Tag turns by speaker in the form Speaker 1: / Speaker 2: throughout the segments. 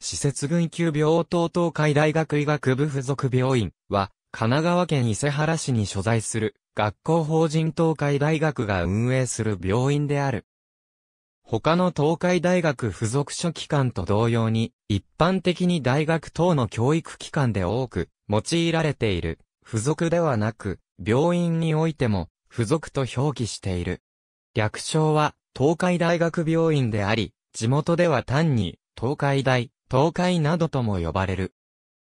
Speaker 1: 施設群級病棟東海大学医学部附属病院は、神奈川県伊勢原市に所在する、学校法人東海大学が運営する病院である。他の東海大学附属書機関と同様に、一般的に大学等の教育機関で多く用いられている、付属ではなく、病院においても、付属と表記している。略称は、東海大学病院であり、地元では単に、東海大東海などとも呼ばれる。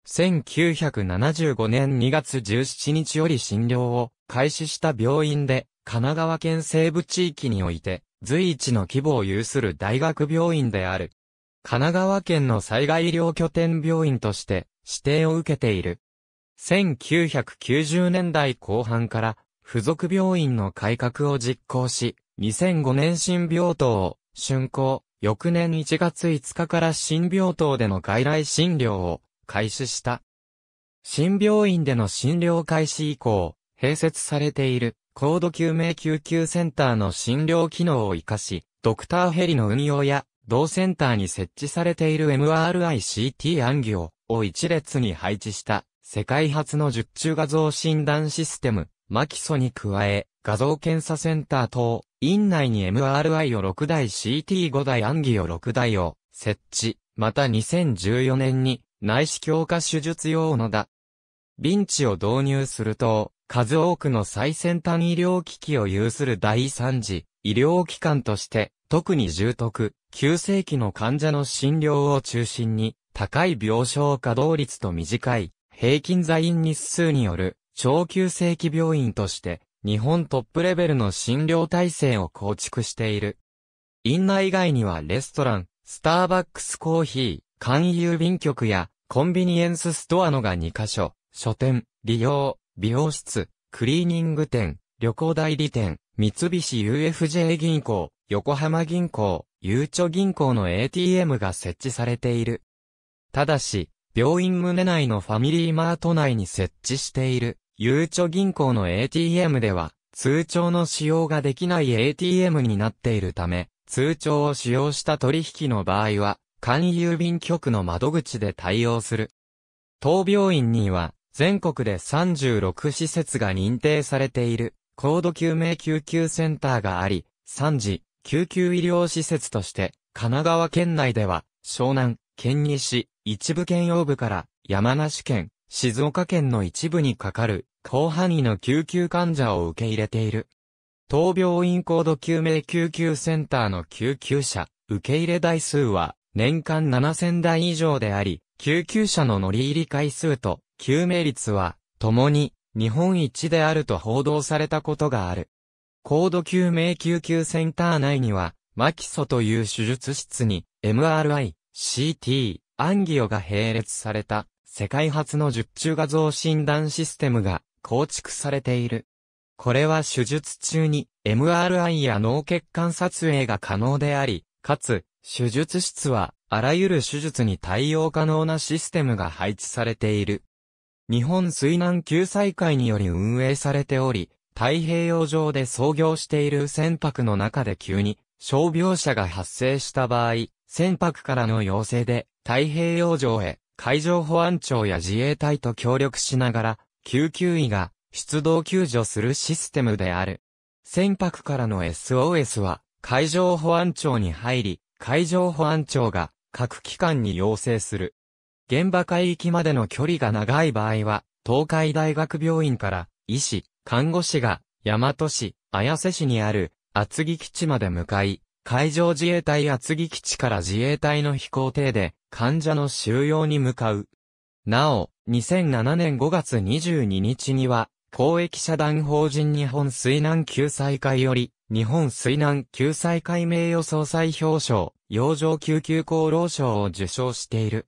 Speaker 1: 1975年2月17日より診療を開始した病院で、神奈川県西部地域において、随一の規模を有する大学病院である。神奈川県の災害医療拠点病院として指定を受けている。1990年代後半から付属病院の改革を実行し、2005年新病棟を竣工、翌年1月5日から新病棟での外来診療を開始した。新病院での診療開始以降、併設されている高度救命救急センターの診療機能を活かし、ドクターヘリの運用や同センターに設置されている MRICT 暗業を一列に配置した世界初の十中画像診断システムマキソに加え、画像検査センター等、院内に MRI を6台 CT5 台暗記を6台を設置、また2014年に内視鏡化手術用のだ。ビンチを導入すると、数多くの最先端医療機器を有する第3次医療機関として、特に重篤、急性期の患者の診療を中心に、高い病床稼働率と短い、平均在院日数による、超急性期病院として、日本トップレベルの診療体制を構築している。院内外にはレストラン、スターバックスコーヒー、簡易郵便局やコンビニエンスストアのが2カ所、書店、利用、美容室、クリーニング店、旅行代理店、三菱 UFJ 銀行、横浜銀行、ゆうちょ銀行の ATM が設置されている。ただし、病院棟内のファミリーマート内に設置しているゆうちょ銀行の ATM では、通帳の使用ができない ATM になっているため、通帳を使用した取引の場合は、簡郵便局の窓口で対応する。当病院には、全国で36施設が認定されている、高度救命救急センターがあり、3次、救急医療施設として、神奈川県内では、湘南、県西、一部県用部から、山梨県、静岡県の一部にかかる広範囲の救急患者を受け入れている。当病院高度救命救急センターの救急車、受け入れ台数は年間7000台以上であり、救急車の乗り入り回数と救命率は、共に日本一であると報道されたことがある。高度救命救急センター内には、マキソという手術室に MRI、CT、アンギオが並列された世界初の術中画像診断システムが構築されている。これは手術中に MRI や脳血管撮影が可能であり、かつ、手術室はあらゆる手術に対応可能なシステムが配置されている。日本水難救済会により運営されており、太平洋上で操業している船舶の中で急に傷病者が発生した場合、船舶からの要請で太平洋上へ海上保安庁や自衛隊と協力しながら、救急医が出動救助するシステムである。船舶からの SOS は、海上保安庁に入り、海上保安庁が各機関に要請する。現場海域までの距離が長い場合は、東海大学病院から医師、看護師が大和市、綾瀬市にある厚木基地まで向かい、海上自衛隊厚木基地から自衛隊の飛行艇で患者の収容に向かう。なお、2007年5月22日には、公益社団法人日本水難救済会より、日本水難救済会名誉総裁表彰、洋上救急功労賞を受賞している。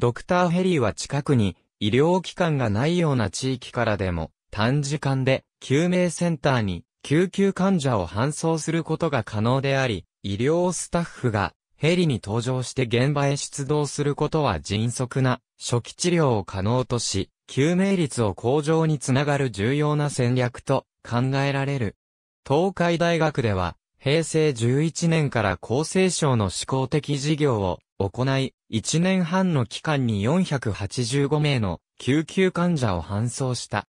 Speaker 1: ドクターヘリーは近くに、医療機関がないような地域からでも、短時間で救命センターに救急患者を搬送することが可能であり、医療スタッフがヘリに搭乗して現場へ出動することは迅速な初期治療を可能とし、救命率を向上につながる重要な戦略と考えられる。東海大学では、平成11年から厚生省の試行的事業を行い、1年半の期間に485名の救急患者を搬送した。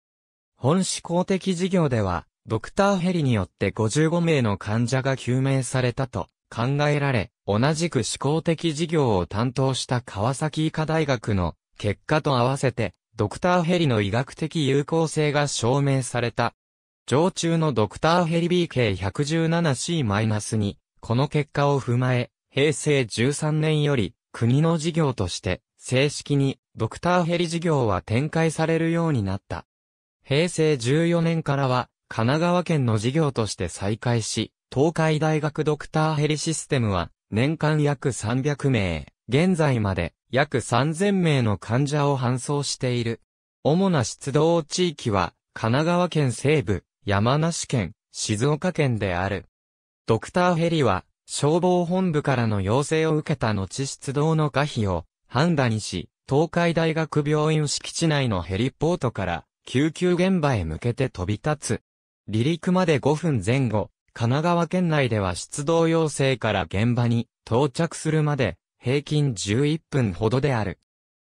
Speaker 1: 本試行的事業では、ドクターヘリによって55名の患者が救命されたと考えられ、同じく思考的事業を担当した川崎医科大学の結果と合わせて、ドクターヘリの医学的有効性が証明された。常駐のドクターヘリ BK117C-2、この結果を踏まえ、平成13年より国の事業として正式にドクターヘリ事業は展開されるようになった。平成14年からは神奈川県の事業として再開し、東海大学ドクターヘリシステムは、年間約300名、現在まで約3000名の患者を搬送している。主な出動地域は、神奈川県西部、山梨県、静岡県である。ドクターヘリは、消防本部からの要請を受けた後出動の可否を判断し、東海大学病院敷地内のヘリポートから救急現場へ向けて飛び立つ。離陸まで5分前後、神奈川県内では出動要請から現場に到着するまで平均11分ほどである。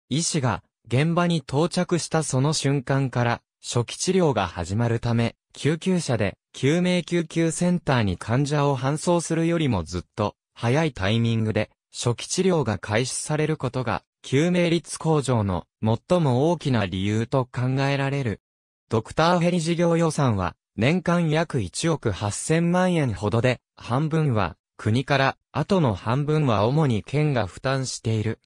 Speaker 1: 医師が現場に到着したその瞬間から初期治療が始まるため、救急車で救命救急センターに患者を搬送するよりもずっと早いタイミングで初期治療が開始されることが救命率向上の最も大きな理由と考えられる。ドクターヘリ事業予算は年間約1億8000万円ほどで、半分は国から、あとの半分は主に県が負担している。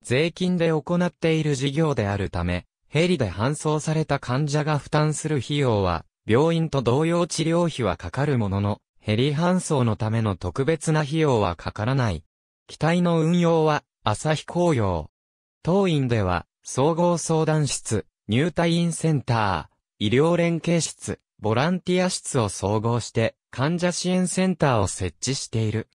Speaker 1: 税金で行っている事業であるため、ヘリで搬送された患者が負担する費用は、病院と同様治療費はかかるものの、ヘリ搬送のための特別な費用はかからない。機体の運用は、朝日工業。当院では、総合相談室、入退院センター、医療連携室、ボランティア室を総合して患者支援センターを設置している。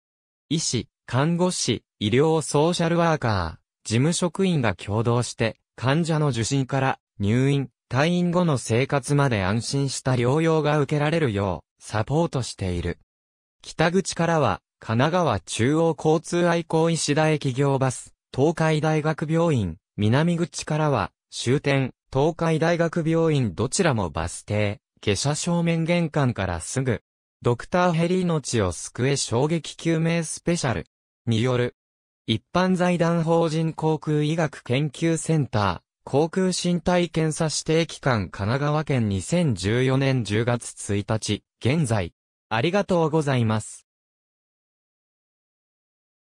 Speaker 1: 医師、看護師、医療ソーシャルワーカー、事務職員が共同して患者の受診から入院、退院後の生活まで安心した療養が受けられるようサポートしている。北口からは神奈川中央交通愛好石田駅業バス、東海大学病院、南口からは終点、東海大学病院どちらもバス停、下車正面玄関からすぐ、ドクターヘリ命を救え衝撃救命スペシャルによる、一般財団法人航空医学研究センター、航空身体検査指定機関神奈川県2014年10月1日、現在、ありがとうございます。